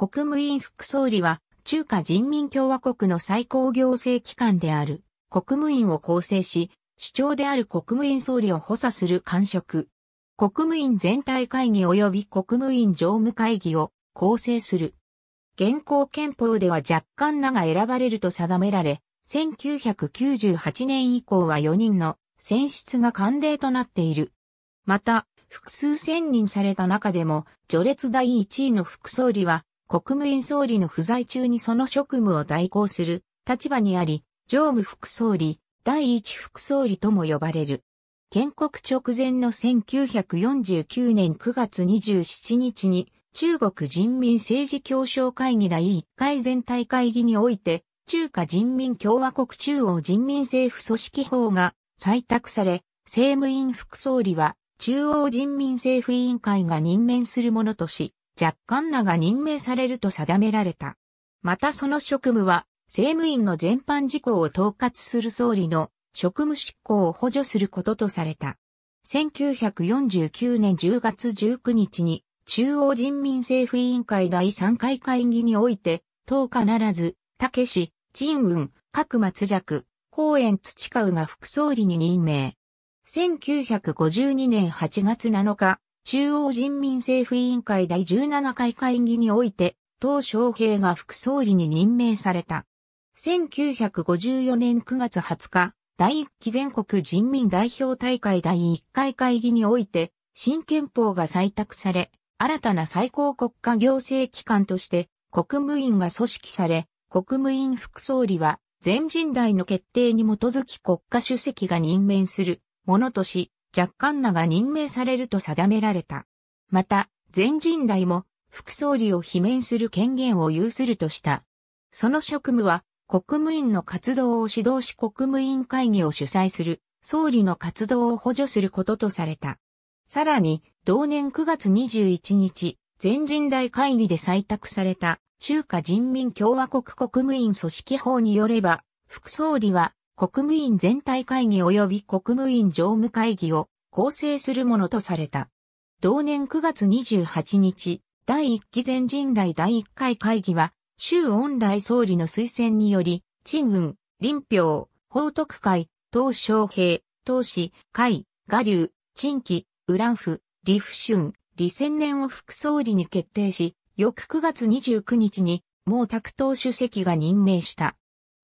国務委員副総理は、中華人民共和国の最高行政機関である国務院を構成し、首長である国務院総理を補佐する官職。国務院全体会議及び国務院常務会議を構成する。現行憲法では若干名が選ばれると定められ、1998年以降は4人の選出が慣例となっている。また、複数選任された中でも、序列第1位の副総理は、国務院総理の不在中にその職務を代行する立場にあり、常務副総理、第一副総理とも呼ばれる。建国直前の1949年9月27日に中国人民政治協商会議第1回全体会議において中華人民共和国中央人民政府組織法が採択され、政務院副総理は中央人民政府委員会が任免するものとし、若干らが任命されると定められた。またその職務は、政務員の全般事項を統括する総理の職務執行を補助することとされた。1949年10月19日に、中央人民政府委員会第3回会議において、当必ならず、武志、陳雲、各松弱、公園土川が副総理に任命。1952年8月7日、中央人民政府委員会第17回会議において、鄧小平が副総理に任命された。1954年9月20日、第1期全国人民代表大会第1回会議において、新憲法が採択され、新たな最高国家行政機関として、国務院が組織され、国務院副総理は、全人代の決定に基づき国家主席が任命するものとし、若干名が任命されると定められた。また、全人代も副総理を罷免する権限を有するとした。その職務は、国務院の活動を指導し国務院会議を主催する、総理の活動を補助することとされた。さらに、同年9月21日、全人代会議で採択された、中華人民共和国国務院組織法によれば、副総理は国務院全体会議及び国務院常務会議を構成するものとされた。同年9月28日、第1期全人代第1回会議は、周恩来総理の推薦により、陳雲、林彪、報徳会、東昌平、東氏、会、賀流、陳期、ウランフ、李府春、李千年を副総理に決定し、翌9月29日に、毛沢東主席が任命した。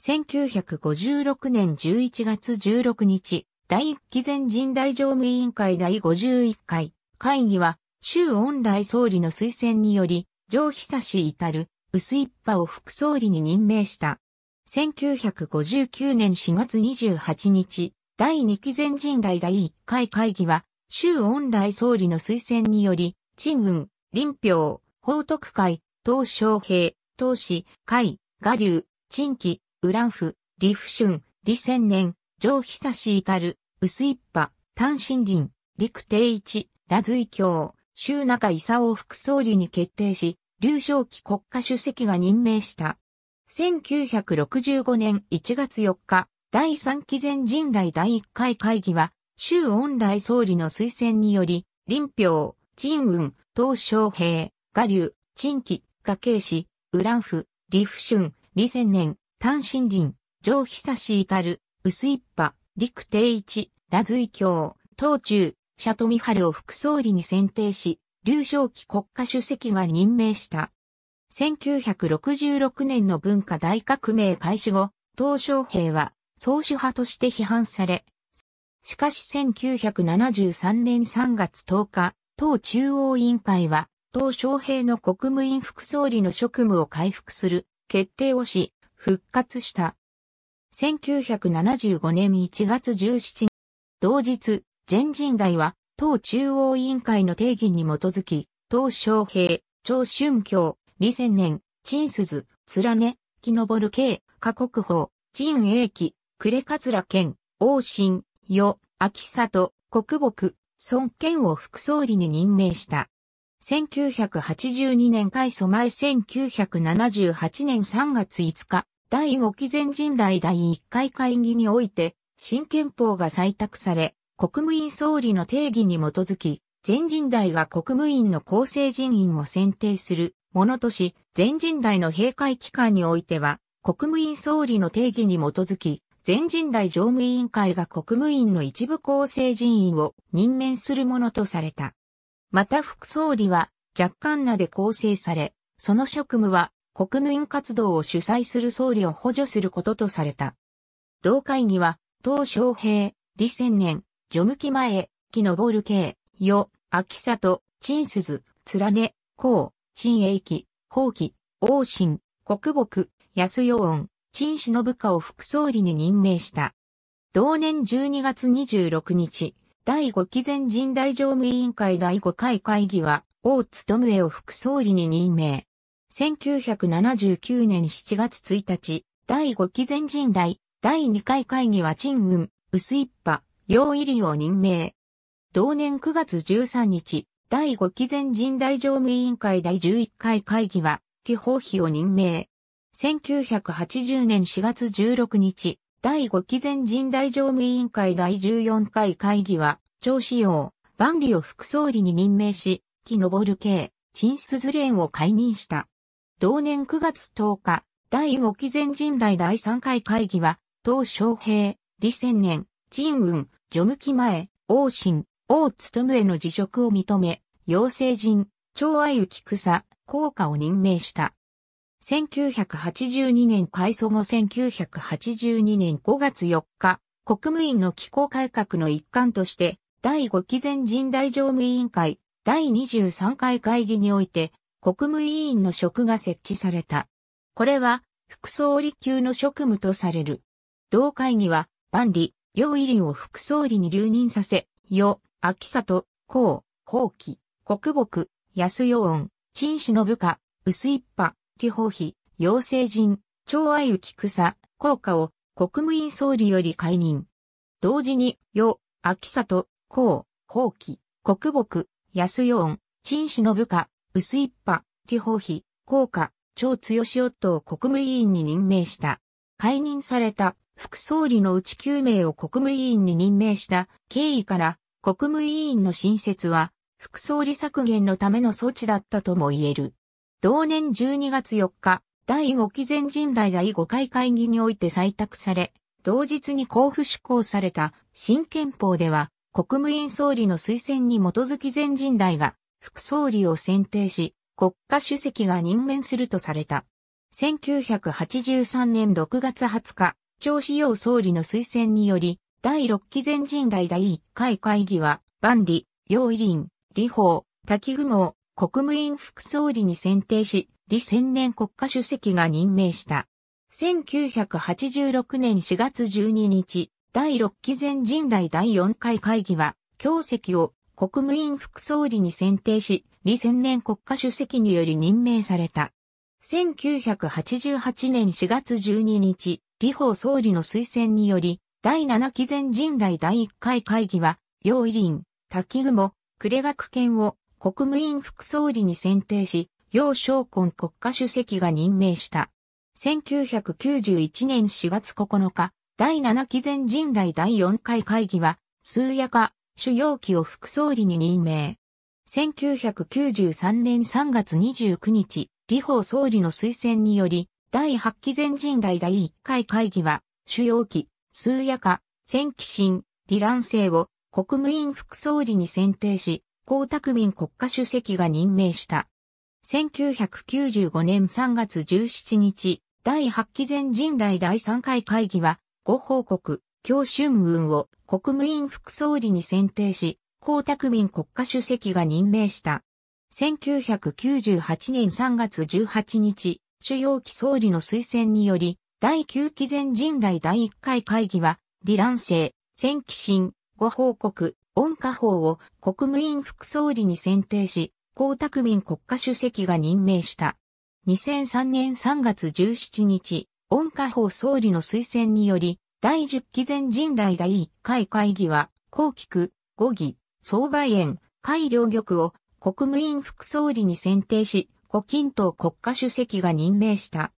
1956年11月16日、第1期全人代常務委員会第51回、会議は、周恩来総理の推薦により、上久し至る、薄一派を副総理に任命した。1959年4月28日、第2期全人代第1回会議は、周恩来総理の推薦により、陳雲、林彪、報徳会、東昌平、東氏、会、我流、陳記、ウランフ、李富春、リ千年、上ク・テイる、薄一派、キョ林、陸定一、ナカ・京、周中を副総理に決定し、劉少奇国家主席が任命した。1965年1月4日、第3期前人代第1回会議は、周恩来総理の推薦により、林彪、陳雲、東昌平、賀流、陳毅、賀慶氏、ウランフ、李富春、李千年、単身林、上久し至る、薄一派、陸定一、羅イ、教、東中、シャトミハルを副総理に選定し、劉少奇国家主席が任命した。1966年の文化大革命開始後、東小平は総主派として批判され、しかし1973年3月10日、党中央委員会は、党昌平の国務院副総理の職務を回復する決定をし、復活した。1975年1月17日、同日、全人代は、党中央委員会の定義に基づき、党昌平、張春京、李千年、陳鈴、連根、木登る慶、加国宝、陳英輝、呉桂健、王信、与、秋里、国木、孫健を副総理に任命した。1982年改祖前1978年3月5日、第5期全人代第1回会議において、新憲法が採択され、国務院総理の定義に基づき、全人代が国務院の構成人員を選定するものとし、全人代の閉会期間においては、国務院総理の定義に基づき、全人代常務委員会が国務院の一部構成人員を任命するものとされた。また副総理は、若干名で構成され、その職務は国務員活動を主催する総理を補助することとされた。同会議は、鄧小平、李千年、向前、木の前、木ル慶、与、秋里、陳鈴、連ね、孔、陳英輝、宝器、王信、国木、安陽恩、陳忍部下を副総理に任命した。同年12月26日、第5期全人代常務委員会第5回会議は、王務を副総理に任命。1979年7月1日、第5期全人代、第2回会議は陳雲、薄一派、楊入りを任命。同年9月13日、第5期全人代常務委員会第11回会議は、基法費を任命。1980年4月16日、第5期全人代常務委員会第14回会議は、張志陽、万里を副総理に任命し、木昇慶、陳鈴蓮を解任した。同年9月10日、第5期全人代第3回会議は、鄧昌平、李千年、陳雲、序向き前、王信、王務への辞職を認め、陽性人、長愛幸草、効果を任命した。1982年改祖後1982年5月4日、国務院の機構改革の一環として、第5期全人代常務委員会、第23回会議において、国務委員の職が設置された。これは、副総理級の職務とされる。同会議は、万里、楊委林を副総理に留任させ、与、秋里、公後期、国木、安世恩、陳氏の部下、薄一派、紀宝妃、陽成人、長愛幸草、効果を国務院総理より解任。同時に、与、秋里、公後期、国木、安世恩、陳氏の部下、薄一派、気泡費、効果、超強し夫を国務委員に任命した。解任された副総理のうち9名を国務委員に任命した経緯から国務委員の新設は副総理削減のための措置だったとも言える。同年12月4日、第5期全人代第5回会議において採択され、同日に交付施行された新憲法では、国務院総理の推薦に基づき全人代が副総理を選定し、国家主席が任命するとされた。1983年6月20日、張志陽総理の推薦により、第6期全人代第1回会議は、万里、陽伊林、李鵬、滝雲を国務院副総理に選定し、李千年国家主席が任命した。1986年4月12日、第6期全人代第4回会議は、教席を国務院副総理に選定し、0千年国家主席により任命された。1988年4月12日、李法総理の推薦により、第7期前人代第1回会議は、楊依林、滝雲、暮学研を国務院副総理に選定し、楊昌根国家主席が任命した。1991年4月9日、第7期前人代第4回会議は、数夜か、主要機を副総理に任命。1993年3月29日、李鵬総理の推薦により、第8期全人代第1回会議は、主要機、数夜化、千期新、李蘭生を国務院副総理に選定し、江沢民国家主席が任命した。1995年3月17日、第8期全人代第3回会議は、ご報告、京春雲を国務院副総理に選定し、江沢民国家主席が任命した。1998年3月18日、主要期総理の推薦により、第9期前人代第1回会議は、李蘭生、千期新、ご報告、温家宝を国務院副総理に選定し、江沢民国家主席が任命した。2003年3月17日、温家宝総理の推薦により、第10期全人代第1回会議は、後期区、5議、相園、海両玉を国務院副総理に選定し、胡錦涛国家主席が任命した。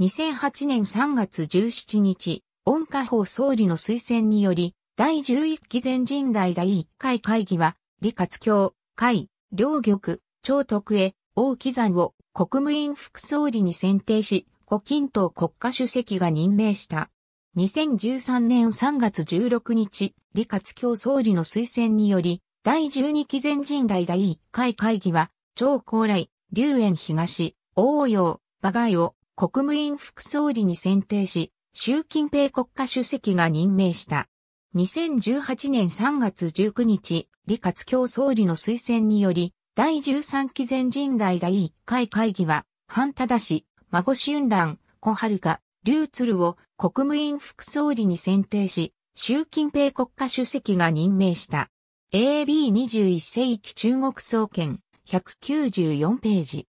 2008年3月17日、温家宝総理の推薦により、第11期全人代第1回会議は、李克強、海、両玉、張徳へ、王貴山を国務院副総理に選定し、胡錦涛国家主席が任命した。2013年3月16日、李克強総理の推薦により、第12期全人代第1回会議は、超高麗、龍園東、王陽、馬外を国務院副総理に選定し、習近平国家主席が任命した。2018年3月19日、李克強総理の推薦により、第13期全人代第1回会議は、半田氏、孫春蘭、小春香、龍鶴を国務院副総理に選定し、習近平国家主席が任命した。AB21 世紀中国総研194ページ。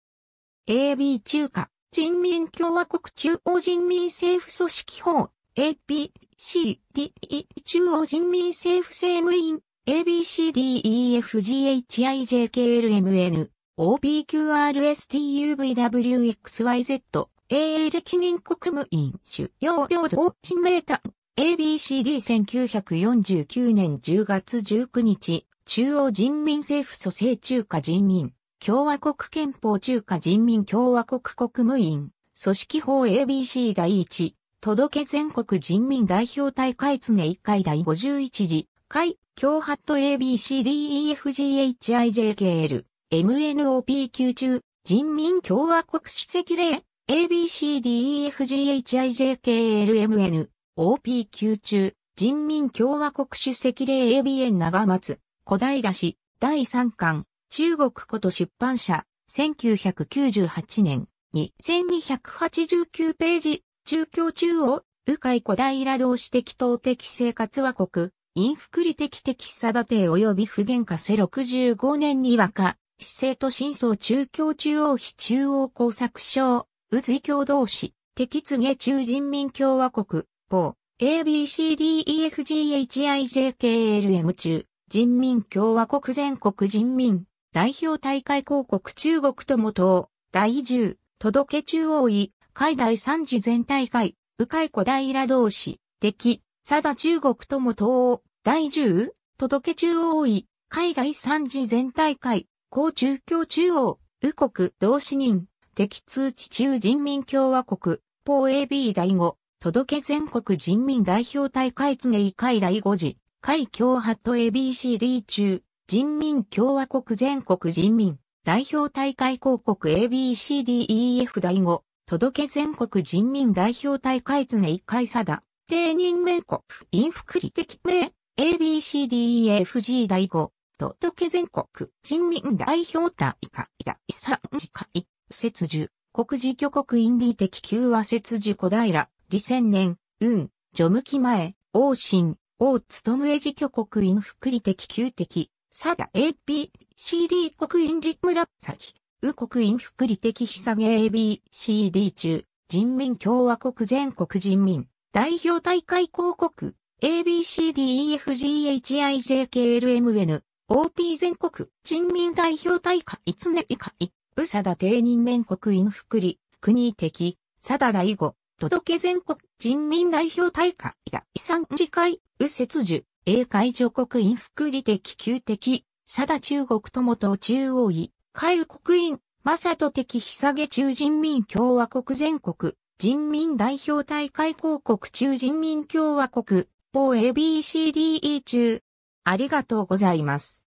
AB 中華人民共和国中央人民政府組織法 APCDE 中央人民政府政務院 ABCDEFGHIJKLMN OPQRSTUVWXYZ 英歴任国務院主要領土新名探 ABCD1949 年10月19日中央人民政府蘇生中華人民共和国憲法中華人民共和国国務院組織法 ABC 第1届全国人民代表大会常一回第51次会共発と ABCDEFGHIJKL MNOP 級中人民共和国史跡例 ABCDEFGHIJKLMN、OPQ 中、人民共和国主席令 ABN 長松、小平氏、第3巻、中国こと出版社、1998年、2289ページ、中共中央、右海小平同士的等的生活和国、イン利的的差だて及び不原化せ65年に和歌、市政と真相中共中央非中央工作省、宇髄共同士、敵継中人民共和国、某、ABCDEFGHIJKLM 中、人民共和国全国人民、代表大会広告中国ともと、第十、届け中央位、海第三次全大会、迂回小ら同士、敵、佐田中国とも党、第十、届け中央位、海第三次全大会、高中共中央、右国同士人、敵通知中人民共和国、ポー AB 第五、届け全国人民代表大会常委会第五次、会共発と ABCD 中、人民共和国全国人民代表大会広告 ABCDEF 第五、届け全国人民代表大会常回会だ、定任名国、インフクリ的名、ABCDEFG 第五、届け全国人民代表大会第3次会。雪樹、国事挙国因理的旧和雪樹小平、李千年、運、序向前、王信、王務え自挙国因福利的旧的、佐田 AP、CD 国因立村、崎、右国因福利的日下 AB、CD 中、人民共和国全国人民、代表大会広告、ABCDEFGHIJKLMN、OP 全国人民代表大会いつね以下。宇佐田定人面国院福利、国的、佐田大吾、届け全国人民代表大会が遺産次会、右節樹、英会女国院福利的旧的、佐田中国友党中央委、海右国院、正人的久下中人民共和国全国、人民代表大会広告中人民共和国、某 ABCDE 中。ありがとうございます。